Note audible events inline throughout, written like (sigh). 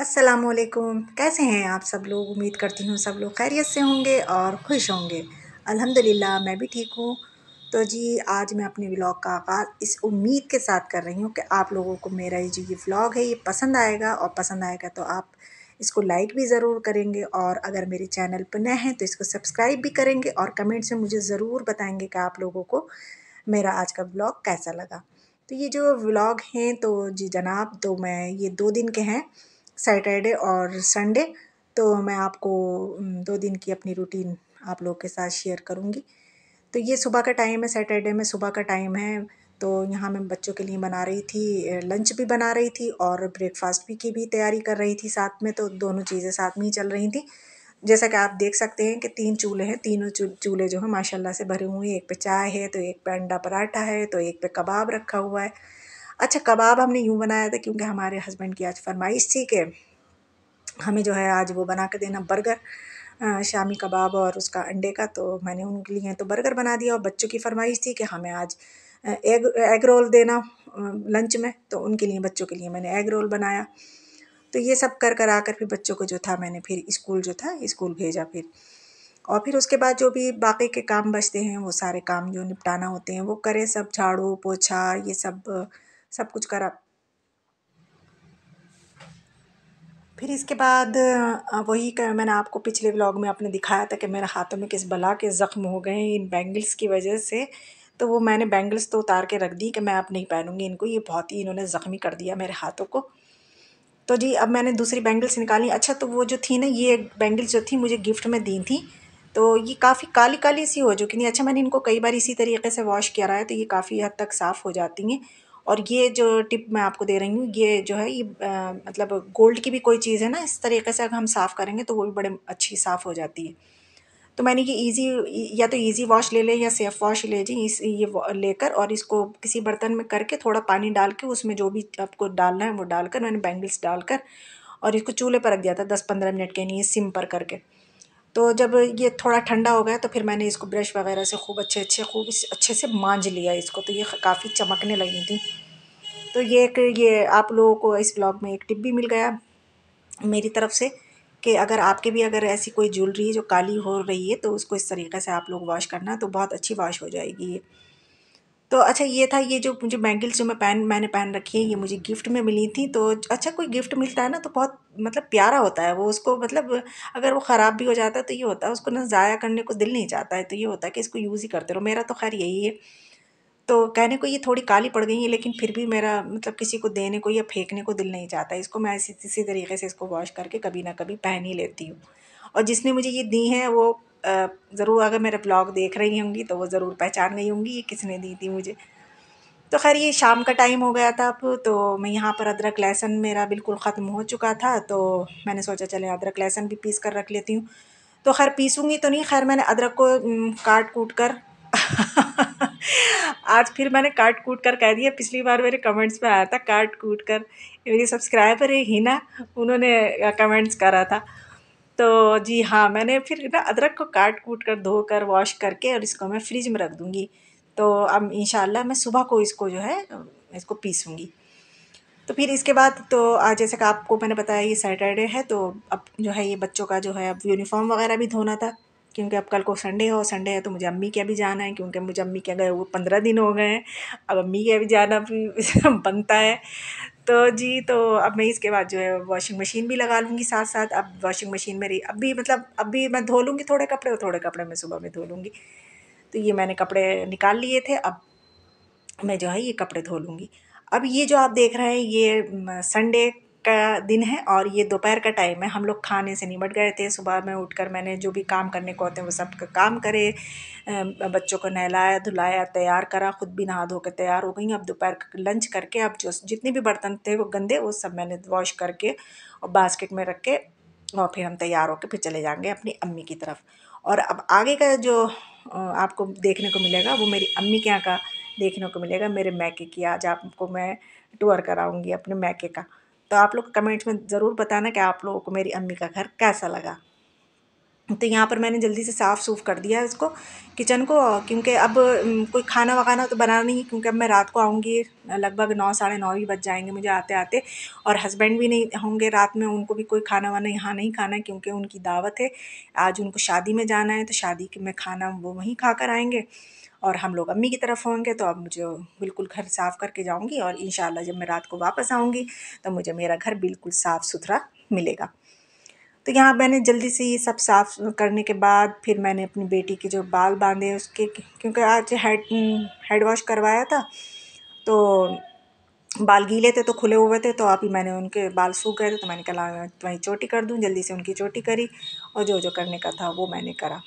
अस्सलाम वालेकुम कैसे हैं आप सब लोग उम्मीद करती हूँ सब लोग खैरियत से होंगे और खुश होंगे अल्हम्दुलिल्लाह मैं भी ठीक हूँ तो जी आज मैं अपने व्लॉग का आगाज़ इस उम्मीद के साथ कर रही हूँ कि आप लोगों को मेरा ये जो ये व्लॉग है ये पसंद आएगा और पसंद आएगा तो आप इसको लाइक भी ज़रूर करेंगे और अगर मेरे चैनल पर नए हैं तो इसको सब्सक्राइब भी करेंगे और कमेंट्स में मुझे ज़रूर बताएँगे कि आप लोगों को मेरा आज का ब्लॉग कैसा लगा तो ये जो व्लॉग हैं तो जी जनाब तो मैं ये दो दिन के हैं सैटरडे और संडे तो मैं आपको दो दिन की अपनी रूटीन आप लोग के साथ शेयर करूँगी तो ये सुबह का टाइम है सैटरडे में सुबह का टाइम है तो यहाँ मैं बच्चों के लिए बना रही थी लंच भी बना रही थी और ब्रेकफास्ट भी की भी तैयारी कर रही थी साथ में तो दोनों चीज़ें साथ में ही चल रही थी जैसा कि आप देख सकते हैं कि तीन चूल्हे हैं तीनों चूल्हे जो हैं माशाल्लाह से भरे हुए हैं एक पे चाय है तो एक पे अंडा पराठा है तो एक पे कबाब रखा हुआ है अच्छा कबाब हमने यूँ बनाया था क्योंकि हमारे हस्बैंड की आज फरमाइश थी कि हमें जो है आज वो बना के देना बर्गर शामी कबाब और उसका अंडे का तो मैंने उनके लिए तो बर्गर बना दिया और बच्चों की फरमाइश थी कि हमें आज एग एग रोल देना लंच में तो उनके लिए बच्चों के लिए मैंने एग रोल बनाया तो ये सब कर कर आकर फिर बच्चों को जो था मैंने फिर स्कूल जो था स्कूल भेजा फिर और फिर उसके बाद जो भी बाकी के काम बचते हैं वो सारे काम जो निपटाना होते हैं वो करें सब झाड़ू पोछा ये सब सब कुछ करा फिर इसके बाद वही मैंने आपको पिछले व्लॉग में आपने दिखाया था कि मेरे हाथों में किस बला के ज़ख्म हो गए इन बैंगल्स की वजह से तो वो मैंने बैंगल्स तो उतार के रख दी कि मैं अब नहीं पहनूंगी इनको ये बहुत ही इन्होंने ज़ख्मी कर दिया मेरे हाथों को तो जी अब मैंने दूसरी बैंगल्स निकाली अच्छा तो वो जो थी ना ये बैंगल्स जो थी मुझे गिफ्ट में दी थी तो ये काफ़ी काली काली सी हो चुकी थी अच्छा मैंने इनको कई बार इसी तरीके से वॉश करा है तो ये काफ़ी हद तक साफ़ हो जाती हैं और ये जो टिप मैं आपको दे रही हूँ ये जो है ये आ, मतलब गोल्ड की भी कोई चीज़ है ना इस तरीके से अगर हम साफ़ करेंगे तो वो भी बड़े अच्छी साफ़ हो जाती है तो मैंने ये इजी या तो इजी वॉश ले लें या सेफ वॉश ले जी इस ये लेकर और इसको किसी बर्तन में करके थोड़ा पानी डाल के उसमें जो भी आपको डालना है वो डालकर मैंने बैंगल्स डालकर और इसको चूल्हे पर रख दिया था दस पंद्रह मिनट के लिए सिम पर करके तो जब ये थोड़ा ठंडा हो गया तो फिर मैंने इसको ब्रश वगैरह से खूब अच्छे अच्छे खूब अच्छे से मांझ लिया इसको तो ये काफ़ी चमकने लगी थी तो ये एक ये आप लोगों को इस ब्लॉग में एक टिप भी मिल गया मेरी तरफ से कि अगर आपके भी अगर ऐसी कोई ज्वेलरी जो काली हो रही है तो उसको इस तरीके से आप लोग वॉश करना तो बहुत अच्छी वॉश हो जाएगी ये तो अच्छा ये था ये जो मुझे बैंगल्स जो मैं पहन मैंने पहन रखी है ये मुझे गिफ्ट में मिली थी तो अच्छा कोई गिफ्ट मिलता है ना तो बहुत मतलब प्यारा होता है वो उसको मतलब अगर वो ख़राब भी हो जाता है तो ये होता है उसको ना ज़ाया करने को दिल नहीं चाहता है तो ये होता है कि इसको यूज़ ही करते रहो मेरा तो खैर यही है तो कहने को ये थोड़ी काली पड़ गई है लेकिन फिर भी मेरा मतलब किसी को देने को या फेंकने को दिल नहीं चाहता इसको मैं इसी इसी तरीके से इसको वॉश करके कभी ना कभी पहन ही लेती हूँ और जिसने मुझे ये दी हैं वो ज़रूर अगर मेरे ब्लॉग देख रही होंगी तो वो ज़रूर पहचान गई होंगी ये किसने दी थी मुझे तो खैर ये शाम का टाइम हो गया था अब तो मैं यहाँ पर अदरक लहसुन मेरा बिल्कुल ख़त्म हो चुका था तो मैंने सोचा चले अदरक लहसुन भी पीस कर रख लेती हूँ तो खैर पीसूँगी तो नहीं खैर मैंने अदरक को काट कूट कर (laughs) आज फिर मैंने काट कूट कर कह दिया पिछली बार मेरे कमेंट्स में आया था काट कूट कर मेरी सब्सक्राइबर है हिना उन्होंने कमेंट्स करा था तो जी हाँ मैंने फिर ना अदरक को काट कूट कर धो कर वॉश करके और इसको मैं फ्रिज में रख दूँगी तो अब इन मैं सुबह को इसको जो है इसको पीसूँगी तो फिर इसके बाद तो आज जैसे कि आपको मैंने बताया ये सैटरडे है तो अब जो है ये बच्चों का जो है अब यूनिफॉर्म वगैरह भी धोना था क्योंकि अब कल को संडे हो संडे है तो मुझे अम्मी के भी जाना है क्योंकि मुझे अम्मी के गए वो पंद्रह दिन हो गए हैं अब अम्मी के भी जाना भी (laughs) बनता है तो जी तो अब मैं इसके बाद जो है वॉशिंग मशीन भी लगा लूँगी साथ साथ अब वॉशिंग मशीन मेरी अब भी मतलब अब भी मैं धो लूँगी थोड़े कपड़े और थोड़े कपड़े मैं सुबह में धो लूँगी तो ये मैंने कपड़े निकाल लिए थे अब मैं जो है ये कपड़े धो लूँगी अब ये जो आप देख रहे हैं ये संडे का दिन है और ये दोपहर का टाइम है हम लोग खाने से निमट गए थे सुबह में उठकर मैंने जो भी काम करने को होते हैं वो सब का काम करे बच्चों को नहलाया धुलाया तैयार करा खुद भी नहा धो के तैयार हो गई अब दोपहर का लंच करके अब जो जितने भी बर्तन थे वो गंदे वो सब मैंने वॉश करके और बास्केट में रख के और फिर हम तैयार होकर फिर चले जाएंगे अपनी अम्मी की तरफ और अब आगे का जो आपको देखने को मिलेगा वो मेरी अम्मी के यहाँ का देखने को मिलेगा मेरे मैके की आज आपको मैं टूर कराऊंगी अपने मैके का तो आप लोग कमेंट्स में ज़रूर बताना कि आप लोगों को मेरी अम्मी का घर कैसा लगा तो यहाँ पर मैंने जल्दी से साफ़ सूफ कर दिया इसको किचन को क्योंकि अब कोई खाना वगाना तो बनाना नहीं है क्योंकि अब मैं रात को आऊँगी लगभग नौ साढ़े नौ ही बज जाएंगे मुझे आते आते और हस्बैंड भी नहीं होंगे रात में उनको भी कोई खाना वाना यहाँ नहीं खाना है क्योंकि उनकी दावत है आज उनको शादी में जाना है तो शादी में खाना वो वहीं खा कर आएँगे और हम लोग अम्मी की तरफ होंगे तो अब मुझे बिल्कुल घर साफ़ करके जाऊँगी और इन जब मैं रात को वापस आऊँगी तो मुझे मेरा घर बिल्कुल साफ़ सुथरा मिलेगा तो यहाँ मैंने जल्दी से ये सब साफ़ करने के बाद फिर मैंने अपनी बेटी के जो बाल बांधे उसके क्योंकि आज हेड हेड वॉश करवाया था तो बाल गीले थे तो खुले हुए थे तो आप ही मैंने उनके बाल सूख गए थे तो मैंने कहा वहीं चोटी कर दूँ जल्दी से उनकी चोटी करी और जो जो करने का था वो मैंने करा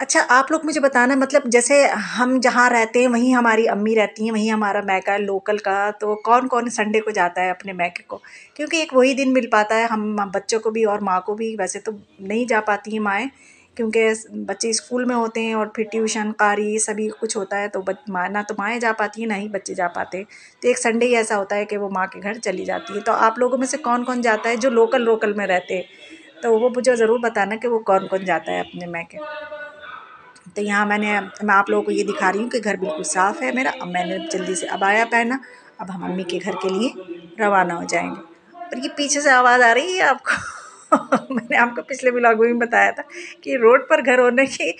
अच्छा आप लोग मुझे बताना मतलब जैसे हम जहाँ रहते हैं वहीं हमारी अम्मी रहती हैं वहीं हमारा मैका है लोकल का तो कौन कौन संडे को जाता है अपने मैके को क्योंकि एक वही दिन मिल पाता है हम बच्चों को भी और माँ को भी वैसे तो नहीं जा पाती हैं माएँ क्योंकि बच्चे स्कूल में होते हैं और फिर ट्यूशन कारी सभी कुछ होता है तो माँ ना तो माएँ जा पाती हैं ना ही बच्चे जा पाते तो एक संडे ही ऐसा होता है कि वो माँ के घर चली जाती है तो आप लोगों में से कौन कौन जाता है जो लोकल लोकल में रहते हैं तो वो मुझे ज़रूर बताना कि वो कौन कौन जाता है अपने मैके तो यहाँ मैंने मैं आप लोगों को ये दिखा रही हूँ कि घर बिल्कुल साफ़ है मेरा अब मैंने जल्दी से अब आया पहना अब हम मम्मी के घर के लिए रवाना हो जाएंगे पर ये पीछे से आवाज़ आ रही है आपको (laughs) मैंने आपको पिछले ब्लॉग में बताया था कि रोड पर घर होने के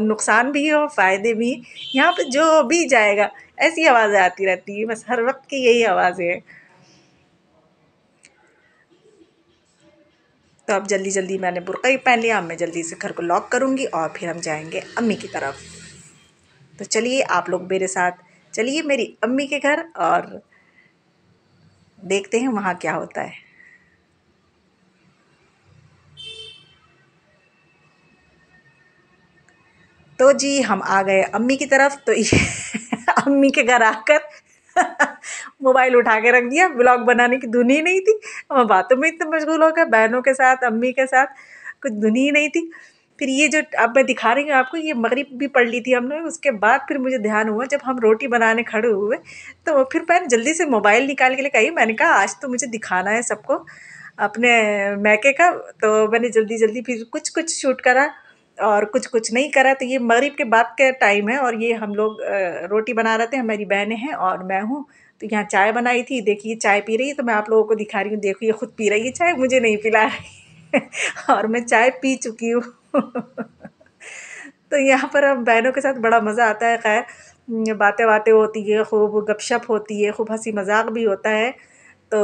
नुकसान भी और फ़ायदे भी हैं यहाँ पर जो भी जाएगा ऐसी आवाज़ें आती रहती हैं बस हर वक्त की यही आवाज़ें हैं तो अब जल्दी जल्दी मैंने बुरका ही पहन लिया अब मैं जल्दी से घर को लॉक करूँगी और फिर हम जाएंगे अम्मी की तरफ तो चलिए आप लोग मेरे साथ चलिए मेरी अम्मी के घर और देखते हैं वहाँ क्या होता है तो जी हम आ गए अम्मी की तरफ तो ये (laughs) अम्मी के घर आकर मोबाइल उठा के रख दिया ब्लॉग बनाने की धुन ही नहीं थी हम बातों में इतने मशगूल हो गए बहनों के साथ अम्मी के साथ कुछ धुन ही नहीं थी फिर ये जो अब मैं दिखा रही हूँ आपको ये मगरिब भी पढ़ ली थी हमने उसके बाद फिर मुझे ध्यान हुआ जब हम रोटी बनाने खड़े हुए तो फिर मैंने जल्दी से मोबाइल निकाल के लिए कही मैंने कहा आज तो मुझे दिखाना है सबको अपने मैके का तो मैंने जल्दी जल्दी फिर कुछ कुछ शूट करा और कुछ कुछ नहीं करा तो ये मगरिब के बाद का टाइम है और ये हम लोग रोटी बना रहे थे हमारी बहनें हैं और मैं हूँ तो यहाँ चाय बनाई थी देखिए चाय पी रही है तो मैं आप लोगों को दिखा रही हूँ देखो ये खुद पी रही है चाय मुझे नहीं पिला रही (laughs) और मैं चाय पी चुकी हूँ (laughs) तो यहाँ पर हम बहनों के साथ बड़ा मज़ा आता है खैर बातें बातें होती है खूब गपशप होती है खूब हंसी मजाक भी होता है तो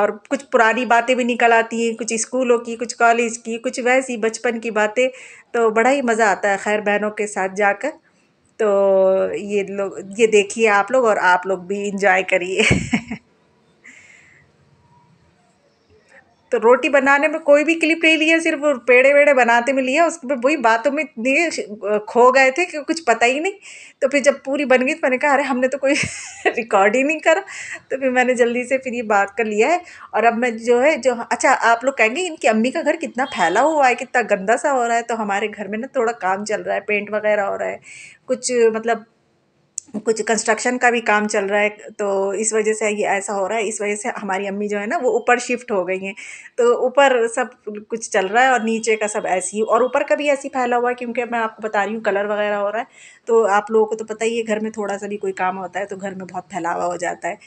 और कुछ पुरानी बातें भी निकल आती हैं कुछ स्कूलों की कुछ कॉलेज की कुछ वैसी बचपन की बातें तो बड़ा ही मज़ा आता है खैर बहनों के साथ जाकर तो ये लोग ये देखिए आप लोग और आप लोग भी इंजॉय करिए (laughs) तो रोटी बनाने में कोई भी क्लिप नहीं लिया सिर्फ पेड़े वेड़े बनाते में लिया उसमें वही बातों में दिए खो गए थे कि कुछ पता ही नहीं तो फिर जब पूरी बन गई तो मैंने कहा अरे हमने तो कोई रिकॉर्ड (laughs) ही नहीं करा तो फिर मैंने जल्दी से फिर ये बात कर लिया है और अब मैं जो है जो अच्छा आप लोग कहेंगे इनकी अम्मी का घर कितना फैला हुआ है कितना गंदा सा हो रहा है तो हमारे घर में ना थोड़ा काम चल रहा है पेंट वगैरह हो रहा है कुछ मतलब कुछ कंस्ट्रक्शन का भी काम चल रहा है तो इस वजह से ये ऐसा हो रहा है इस वजह से हमारी अम्मी जो है ना वो ऊपर शिफ्ट हो गई हैं तो ऊपर सब कुछ चल रहा है और नीचे का सब ऐसी ही और ऊपर का भी ऐसी फैला हुआ है क्योंकि मैं आपको बता रही हूँ कलर वगैरह हो रहा है तो आप लोगों को तो पता ही है घर में थोड़ा सा भी कोई काम होता है तो घर में बहुत फैलावा हो जाता है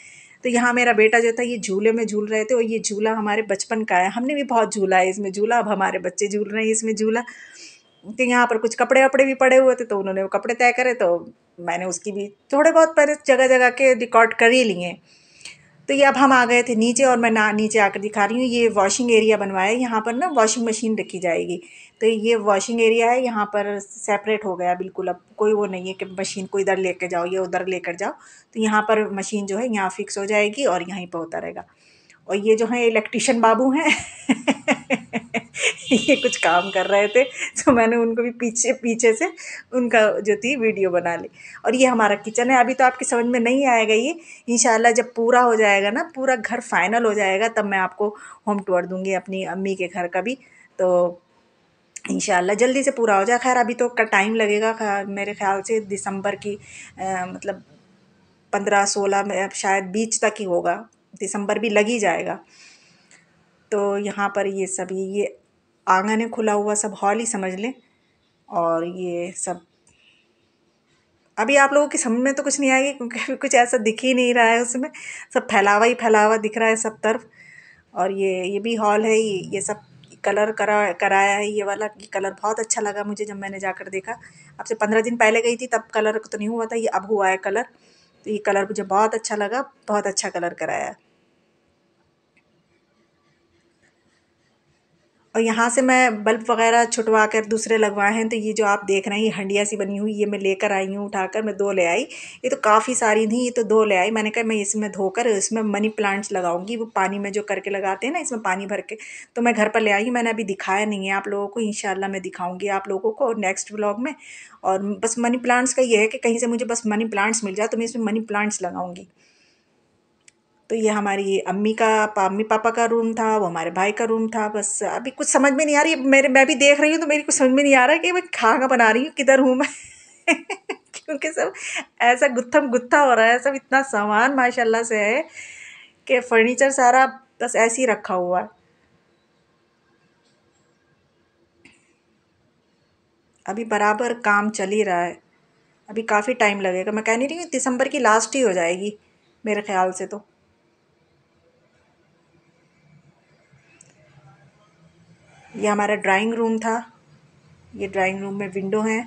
तो यहाँ मेरा बेटा जो था ये झूले में झूल रहे थे और ये झूला हमारे बचपन का है हमने भी बहुत झूला है इसमें झूला अब हमारे बच्चे झूल रहे हैं इसमें झूला उनके यहाँ पर कुछ कपड़े वपड़े भी पड़े हुए थे तो उन्होंने वो कपड़े तय करे तो मैंने उसकी भी थोड़े बहुत पहले जगह जगह के रिकॉर्ड कर ही लिए तो ये अब हम आ गए थे नीचे और मैं ना नीचे आकर दिखा रही हूँ ये वॉशिंग एरिया बनवाया है यहाँ पर ना वॉशिंग मशीन रखी जाएगी तो ये वॉशिंग एरिया है यहाँ पर सेपरेट हो गया बिल्कुल अब कोई वो नहीं है कि मशीन को इधर लेकर जाओ या उधर लेकर जाओ तो यहाँ पर मशीन जो है यहाँ फिक्स हो जाएगी और यहीं पर होता रहेगा और ये जो हैं इलेक्ट्रिशियन बाबू हैं (laughs) ये कुछ काम कर रहे थे तो मैंने उनको भी पीछे पीछे से उनका जो थी वीडियो बना ली और ये हमारा किचन है अभी तो आपकी समझ में नहीं आएगा ये इन जब पूरा हो जाएगा ना पूरा घर फाइनल हो जाएगा तब मैं आपको होम टूर दूँगी अपनी अम्मी के घर का भी तो इन जल्दी से पूरा हो जाए खैर अभी तो का टाइम लगेगा मेरे ख्याल से दिसंबर की आ, मतलब पंद्रह सोलह शायद बीच तक ही होगा दिसंबर भी लग ही जाएगा तो यहाँ पर ये सभी ये आंगन है खुला हुआ सब हॉल ही समझ लें और ये सब अभी आप लोगों की समझ में तो कुछ नहीं आएगी क्योंकि अभी कुछ ऐसा दिख ही नहीं रहा है उसमें सब फैलावा ही फैलावा दिख रहा है सब तरफ और ये ये भी हॉल है ये ये सब कलर करा कराया है ये वाला ये कलर बहुत अच्छा लगा मुझे जब मैंने जाकर देखा अब से पंद्रह दिन पहले गई थी तब कलर तो नहीं हुआ था ये अब हुआ है कलर तो ये कलर मुझे बहुत अच्छा लगा बहुत अच्छा कलर कराया और यहाँ से मैं बल्ब वगैरह छुटवा कर दूसरे लगवाए हैं तो ये जो आप देख रहे हैं ये हंडिया सी बनी हुई ये मैं लेकर आई हूँ उठाकर मैं दो ले आई ये तो काफ़ी सारी थी ये तो दो ले आई मैंने कहा मैं इसमें धोकर इसमें मनी प्लांट्स लगाऊंगी वो पानी में जो करके लगाते हैं ना इसमें पानी भर के तो मैं घर पर ले आई मैंने अभी दिखाया नहीं है आप लोगों को इन मैं दिखाऊँगी आप लोगों को नेक्स्ट ब्लॉग में और बस मनी प्लांट्स का ये है कि कहीं से मुझे बस मनी प्लांट्स मिल जाए तो मैं इसमें मनी प्लांट्स लगाऊँगी तो ये हमारी अम्मी का अम्मी पापा का रूम था वो हमारे भाई का रूम था बस अभी कुछ समझ में नहीं आ रही मेरे मैं भी देख रही हूँ तो मेरी कुछ समझ में नहीं आ रहा कि मैं खाना बना रही हूँ किधर हूँ मैं (laughs) क्योंकि सब ऐसा गुत्थम गुत्था हो रहा है सब इतना सामान माशाल्लाह से है कि फर्नीचर सारा बस ऐसे ही रखा हुआ है अभी बराबर काम चल ही रहा है अभी काफ़ी टाइम लगेगा मैं कह नहीं रही हूँ दिसंबर की लास्ट ही हो जाएगी मेरे ख्याल से तो ये हमारा ड्राइंग रूम था ये ड्राइंग रूम में विंडो हैं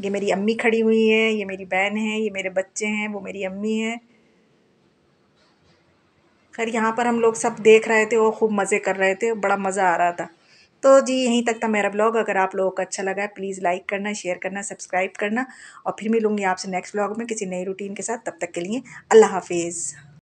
ये मेरी अम्मी खड़ी हुई है ये मेरी बहन है ये मेरे बच्चे हैं वो मेरी अम्मी है खैर यहाँ पर हम लोग सब देख रहे थे और खूब मज़े कर रहे थे बड़ा मज़ा आ रहा था तो जी यहीं तक था मेरा ब्लॉग अगर आप लोगों को अच्छा लगा है प्लीज़ लाइक करना शेयर करना सब्सक्राइब करना और फिर मिलूँगी आपसे नेक्स्ट ब्लॉग में किसी नई रूटीन के साथ तब तक के लिए अल्लाह हाफिज़